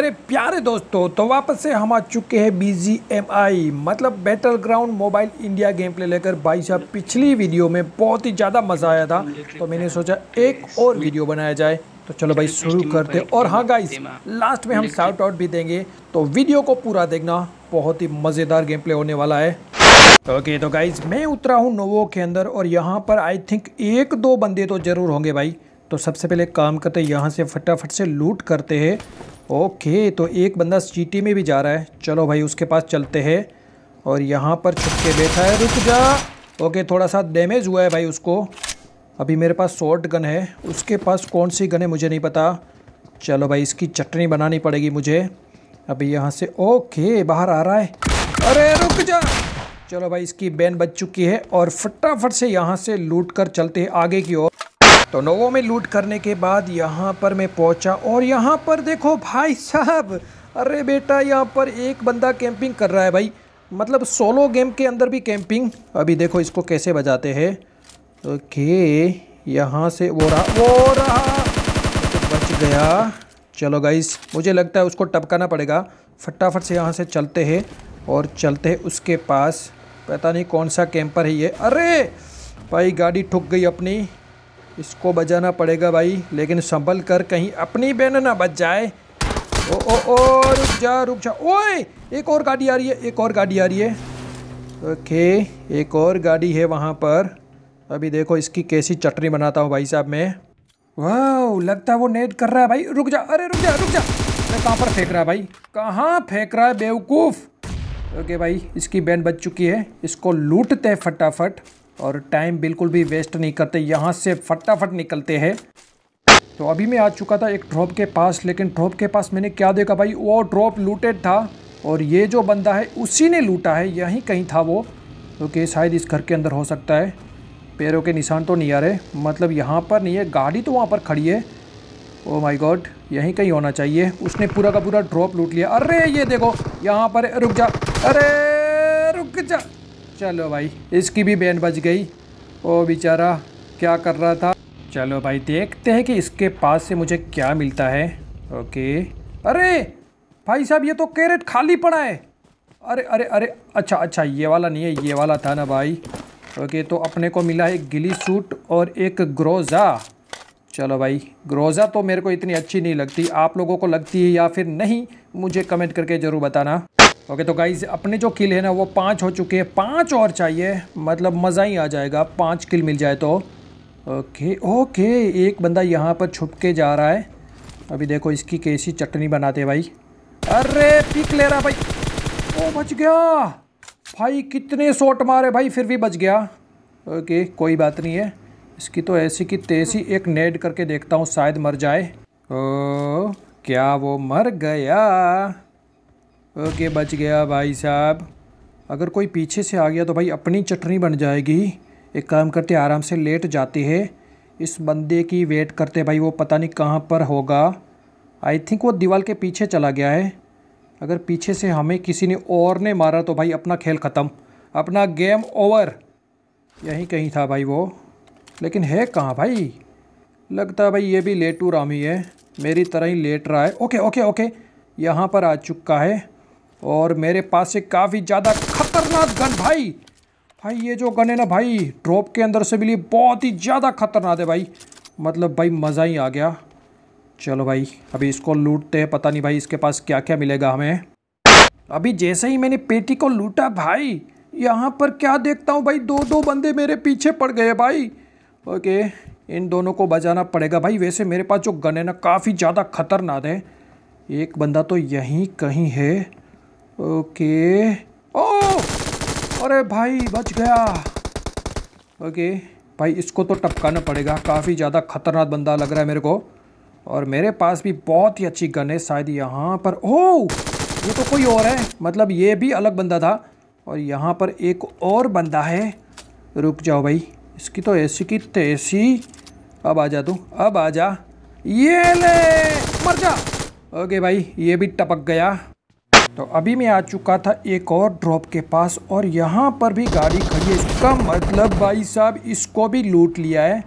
मेरे प्यारे दोस्तों तो वापस से हम आ चुके हैं बी जी एम आई मतलब battle ground mobile India game play लेकर भाई साहब पिछली वीडियो में बहुत ही ज़्यादा मज़ा आया था तो मैंने सोचा एक और वीडियो बनाया जाए तो चलो भाई शुरू करते और हाँ गाइस लास्ट में हम शाउट आउट भी देंगे तो वीडियो को पूरा देखना बहुत ही मज़ेदार गेम प्ले होने वाला है ओके okay, तो गाइज मैं उतरा हूँ नोवो के अंदर और यहाँ पर आई थिंक एक दो बंदे तो ज़रूर होंगे भाई तो सबसे पहले काम करते यहाँ से फटाफट से लूट करते हैं ओके तो एक बंदा चीटी में भी जा रहा है चलो भाई उसके पास चलते हैं और यहाँ पर छुप के बैठा है रुक जा ओके थोड़ा सा डैमेज हुआ है भाई उसको अभी मेरे पास शॉर्ट गन है उसके पास कौन सी गन है मुझे नहीं पता चलो भाई इसकी चटनी बनानी पड़ेगी मुझे अभी यहाँ से ओके बाहर आ रहा है अरे रुक जा चलो भाई इसकी बैन बच चुकी है और फटाफट से यहाँ से लूट कर चलते हैं आगे की ओर तो नोवो में लूट करने के बाद यहाँ पर मैं पहुँचा और यहाँ पर देखो भाई साहब अरे बेटा यहाँ पर एक बंदा कैंपिंग कर रहा है भाई मतलब सोलो गेम के अंदर भी कैंपिंग अभी देखो इसको कैसे बजाते हैं ओके यहाँ से वो रहा वो रहा तो बच गया चलो गाइस मुझे लगता है उसको टपकाना पड़ेगा फटाफट से यहाँ से चलते हैं और चलते हैं उसके पास पता नहीं कौन सा कैंपर है ये अरे भाई गाड़ी ठुक गई अपनी इसको बजाना पड़ेगा भाई लेकिन संभल कर कहीं अपनी बहन ना बच जाए ओ ओ ओ रुक जा रुक जा ओए एक और गाड़ी आ रही है एक और गाड़ी आ रही है ओके एक और गाड़ी है वहाँ पर अभी देखो इसकी कैसी चटनी बनाता हूँ भाई साहब मैं वाह लगता है वो नेट कर रहा है भाई रुक जा अरे रुक जा रुक जा अरे कहाँ पर फेंक रहा है भाई कहाँ फेंक रहा है बेवकूफ़ ओके भाई इसकी बैन बच चुकी है इसको लूटते फटाफट और टाइम बिल्कुल भी वेस्ट नहीं करते यहाँ से फटाफट निकलते हैं तो अभी मैं आ चुका था एक ड्रॉप के पास लेकिन ड्रॉप के पास मैंने क्या देखा भाई वो ड्रॉप लूटेड था और ये जो बंदा है उसी ने लूटा है यहीं कहीं था वो क्योंकि तो शायद इस घर के अंदर हो सकता है पैरों के निशान तो नहीं आ रहे मतलब यहाँ पर नहीं है गाड़ी तो वहाँ पर खड़ी है ओ माय गॉड यहीं कहीं होना चाहिए उसने पूरा का पूरा ड्रॉप लूट लिया अरे ये देखो यहाँ पर रुक जा अरे रुक जा चलो भाई इसकी भी बैन बच गई ओ बेचारा क्या कर रहा था चलो भाई देखते हैं कि इसके पास से मुझे क्या मिलता है ओके अरे भाई साहब ये तो कैरेट खाली पड़ा है अरे अरे अरे अच्छा अच्छा ये वाला नहीं है ये वाला था ना भाई ओके तो अपने को मिला है एक गिली सूट और एक ग्रोज़ा चलो भाई ग्रोज़ा तो मेरे को इतनी अच्छी नहीं लगती आप लोगों को लगती है या फिर नहीं मुझे कमेंट करके ज़रूर बताना ओके तो गाइज अपने जो किल है ना वो पाँच हो चुके हैं पाँच और चाहिए मतलब मज़ा ही आ जाएगा पाँच किल मिल जाए तो ओके ओके एक बंदा यहाँ पर छुप के जा रहा है अभी देखो इसकी कैसी चटनी बनाते भाई अरे पिक ले रहा भाई ओ बच गया भाई कितने शॉट मारे भाई फिर भी बच गया ओके कोई बात नहीं है इसकी तो ऐसी की तेजी एक नेड करके देखता हूँ शायद मर जाए ओ क्या वो मर गया ओके बच गया भाई साहब अगर कोई पीछे से आ गया तो भाई अपनी चटनी बन जाएगी एक काम करते आराम से लेट जाते हैं इस बंदे की वेट करते भाई वो पता नहीं कहाँ पर होगा आई थिंक वो दीवार के पीछे चला गया है अगर पीछे से हमें किसी ने और ने मारा तो भाई अपना खेल ख़त्म अपना गेम ओवर यहीं कहीं था भाई वो लेकिन है कहाँ भाई लगता है भाई ये भी लेटू रामी है मेरी तरह ही लेट रहा है ओके ओके ओके यहाँ पर आ चुका है और मेरे पास से काफ़ी ज़्यादा खतरनाक गन भाई भाई ये जो गन है ना भाई ड्रॉप के अंदर से मिली बहुत ही ज़्यादा खतरनाक है भाई मतलब भाई मज़ा ही आ गया चलो भाई अभी इसको लूटते हैं पता नहीं भाई इसके पास क्या क्या मिलेगा हमें अभी जैसे ही मैंने पेटी को लूटा भाई यहाँ पर क्या देखता हूँ भाई दो दो बंदे मेरे पीछे पड़ गए भाई ओके इन दोनों को बजाना पड़ेगा भाई वैसे मेरे पास जो गन है ना काफ़ी ज़्यादा खतरनाक है एक बंदा तो यहीं कहीं है ओके ओ अरे भाई बच गया ओके भाई इसको तो टपकाना पड़ेगा काफ़ी ज़्यादा खतरनाक बंदा लग रहा है मेरे को और मेरे पास भी बहुत ही अच्छी गन है शायद यहाँ पर ओ ये तो कोई और है मतलब ये भी अलग बंदा था और यहाँ पर एक और बंदा है रुक जाओ भाई इसकी तो ऐसी की तैसी अब आ जा तू अब आ जा ये ले मर जा ओके भाई ये भी टपक गया तो अभी मैं आ चुका था एक और ड्रॉप के पास और यहाँ पर भी गाड़ी खड़ी है इसका मतलब भाई साहब इसको भी लूट लिया है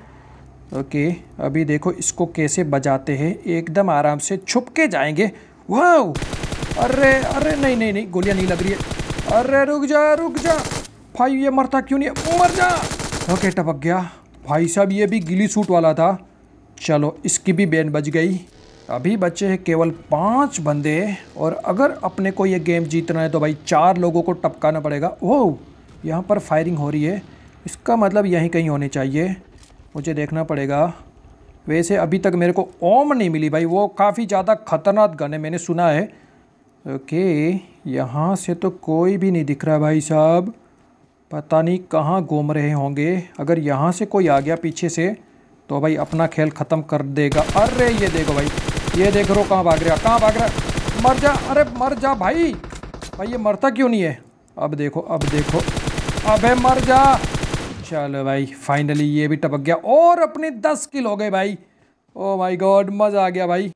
ओके अभी देखो इसको कैसे बजाते हैं एकदम आराम से छुप के जाएंगे वाह अरे अरे नहीं नहीं नहीं गोलियाँ नहीं लग रही है अरे रुक जा रुक जा भाई ये मरता क्यों नहीं मर जा ओके टपक गया भाई साहब ये भी गिली सूट वाला था चलो इसकी भी बैन बज गई अभी बचे हैं केवल पाँच बंदे और अगर अपने को ये गेम जीतना है तो भाई चार लोगों को टपकाना पड़ेगा ओह यहाँ पर फायरिंग हो रही है इसका मतलब यहीं कहीं होनी चाहिए मुझे देखना पड़ेगा वैसे अभी तक मेरे को ओम नहीं मिली भाई वो काफ़ी ज़्यादा ख़तरनाक गन है मैंने सुना है ओके यहाँ से तो कोई भी नहीं दिख रहा भाई साहब पता नहीं कहाँ घूम रहे होंगे अगर यहाँ से कोई आ गया पीछे से तो भाई अपना खेल ख़त्म कर देगा अरे ये देखो भाई ये देख रो कहाँ भाग रहा कहाँ भाग रहा मर जा अरे मर जा भाई भाई ये मरता क्यों नहीं है अब देखो अब देखो अबे मर जा चलो भाई फाइनली ये भी टपक गया और अपने दस किल हो गए भाई ओ माई गॉड मज़ा आ गया भाई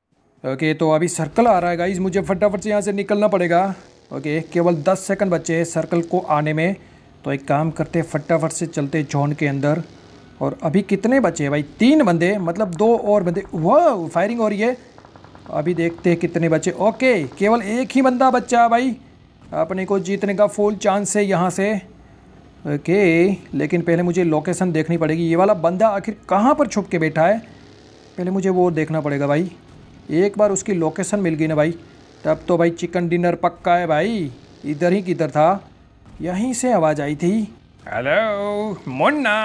ओके तो अभी सर्कल आ रहा है गाइज मुझे फटाफट से यहाँ से निकलना पड़ेगा ओके केवल दस सेकंड बचे हैं सर्कल को आने में तो एक काम करते फटाफट से चलते जोन के अंदर और अभी कितने बचे हैं भाई तीन बंदे मतलब दो और बंदे वह फायरिंग हो रही है अभी देखते हैं कितने बचे ओके केवल एक ही बंदा बच्चा भाई अपने को जीतने का फुल चांस है यहाँ से ओके लेकिन पहले मुझे लोकेशन देखनी पड़ेगी ये वाला बंदा आखिर कहाँ पर छुप के बैठा है पहले मुझे वो देखना पड़ेगा भाई एक बार उसकी लोकेशन मिल गई ना भाई तब तो भाई चिकन डिनर पक्का है भाई इधर ही किधर था यहीं से आवाज़ आई थी हेलो मुन्ना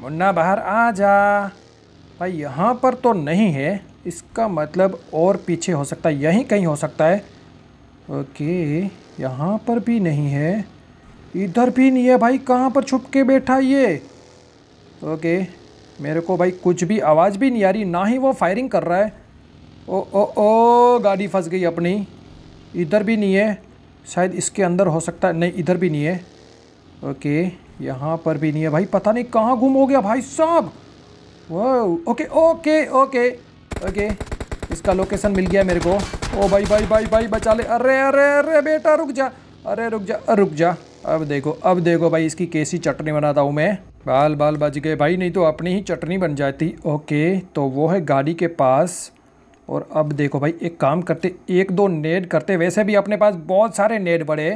मुन्ना बाहर आ जा भाई यहाँ पर तो नहीं है इसका मतलब और पीछे हो सकता है यहीं कहीं हो सकता है ओके यहाँ पर भी नहीं है इधर भी नहीं है भाई कहाँ पर छुप के बैठा ये ओके मेरे को भाई कुछ भी आवाज़ भी नहीं आ रही ना ही वो फायरिंग कर रहा है ओ ओ ओ गाड़ी फंस गई अपनी इधर भी नहीं है शायद इसके अंदर हो सकता है नहीं इधर भी नहीं है ओके यहाँ पर भी नहीं है भाई पता नहीं कहाँ गुम हो गया भाई साहब वाह ओके ओके ओके ओके इसका लोकेशन मिल गया मेरे को ओ भाई भाई भाई भाई बचा ले अरे अरे अरे बेटा रुक जा अरे रुक जा अरे रुक जा अब देखो अब देखो भाई इसकी कैसी चटनी बनाता हूँ मैं बाल बाल बच गए भाई नहीं तो अपनी ही चटनी बन जाती ओके तो वो है गाड़ी के पास और अब देखो भाई एक काम करते एक दो नेट करते वैसे भी अपने पास बहुत सारे नेट बड़े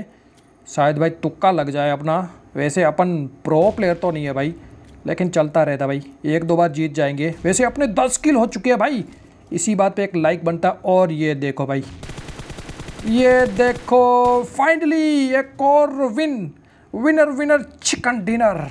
शायद भाई तुक्का लग जाए अपना वैसे अपन प्रो प्लेयर तो नहीं है भाई लेकिन चलता रहता भाई एक दो बार जीत जाएंगे वैसे अपने दस किल हो चुके हैं भाई इसी बात पे एक लाइक बनता और ये देखो भाई ये देखो फाइनली एक और win winner winner chicken dinner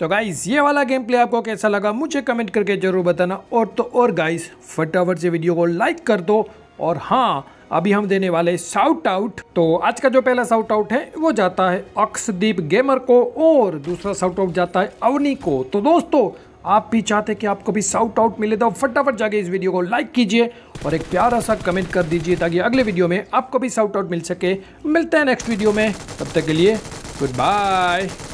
तो गाइज ये वाला गेम प्ले आपको कैसा लगा मुझे कमेंट करके ज़रूर बताना और तो और गाइज फटाफट से वीडियो को लाइक कर दो और हाँ अभी हम देने वाले साउट आउट तो आज का जो पहला साउट आउट है वो जाता है अक्षदीप गेमर को और दूसरा साउट आउट जाता है अवनी को तो दोस्तों आप भी चाहते कि आपको भी साउट आउट मिले तो फटाफट जाके इस वीडियो को लाइक कीजिए और एक प्यारा सा कमेंट कर दीजिए ताकि अगले वीडियो में आपको भी साउट आउट मिल सके मिलते हैं नेक्स्ट वीडियो में तब तक के लिए गुड बाय